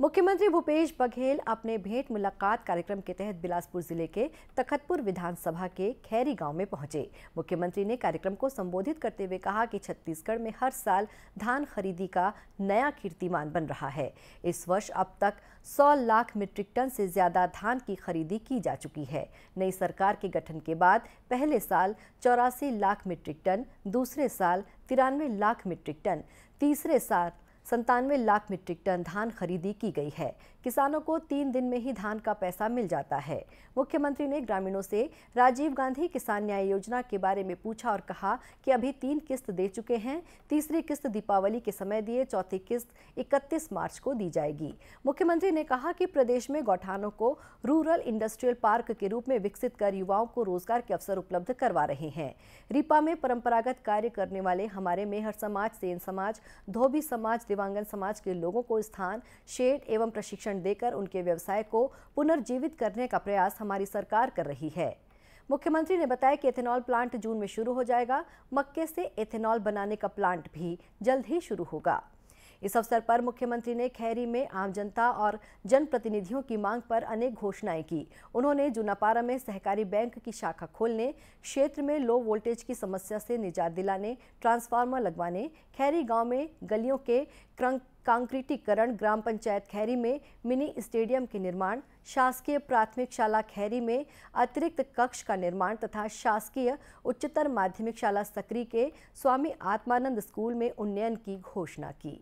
मुख्यमंत्री भूपेश बघेल अपने भेंट मुलाकात कार्यक्रम के तहत बिलासपुर जिले के तखतपुर विधानसभा के खैरी गांव में पहुंचे मुख्यमंत्री ने कार्यक्रम को संबोधित करते हुए कहा कि छत्तीसगढ़ में हर साल धान खरीदी का नया कीर्तिमान बन रहा है इस वर्ष अब तक 100 लाख मीट्रिक टन से ज्यादा धान की खरीदी की जा चुकी है नई सरकार के गठन के बाद पहले साल चौरासी लाख मीट्रिक टन दूसरे साल तिरानवे लाख मीट्रिक टन तीसरे साल संतानवे लाख मीट्रिक टन धान खरीदी की गई है किसानों को तीन दिन में ही धान का पैसा मिल जाता है मुख्यमंत्री ने ग्रामीणों से राजीव गांधी किसान न्याय योजना के बारे में पूछा और कहा कि अभी तीन किस्त दे चुके हैं तीसरी किस्त दीपावली के समय दिए चौथी किस्त 31 मार्च को दी जाएगी मुख्यमंत्री ने कहा कि प्रदेश में गौठानों को रूरल इंडस्ट्रियल पार्क के रूप में विकसित कर युवाओं को रोजगार के अवसर उपलब्ध करवा रहे हैं रीपा में परंपरागत कार्य करने वाले हमारे मेहर समाज सेन समाज धोबी समाज देवांगन समाज के लोगों को स्थान शेड एवं प्रशिक्षण देकर उनके व्यवसाय को पुनर्जीवित करने का प्रयास हमारी सरकार कर रही है मुख्यमंत्री ने बताया कि एथेनॉल प्लांट जून में शुरू हो जाएगा मक्के से एथेनॉल बनाने का प्लांट भी जल्द ही शुरू होगा इस अवसर पर मुख्यमंत्री ने खैरी में आम जनता और जनप्रतिनिधियों की मांग पर अनेक घोषणाएं की उन्होंने जुनापारा में सहकारी बैंक की शाखा खोलने क्षेत्र में लो वोल्टेज की समस्या से निजात दिलाने ट्रांसफार्मर लगवाने खैरी गांव में गलियों के कांक्रीटीकरण ग्राम पंचायत खैरी में मिनी स्टेडियम के निर्माण शासकीय प्राथमिक शाला खैरी में अतिरिक्त कक्ष का निर्माण तथा शासकीय उच्चतर माध्यमिक शाला सकरी के स्वामी आत्मानंद स्कूल में उन्नयन की घोषणा की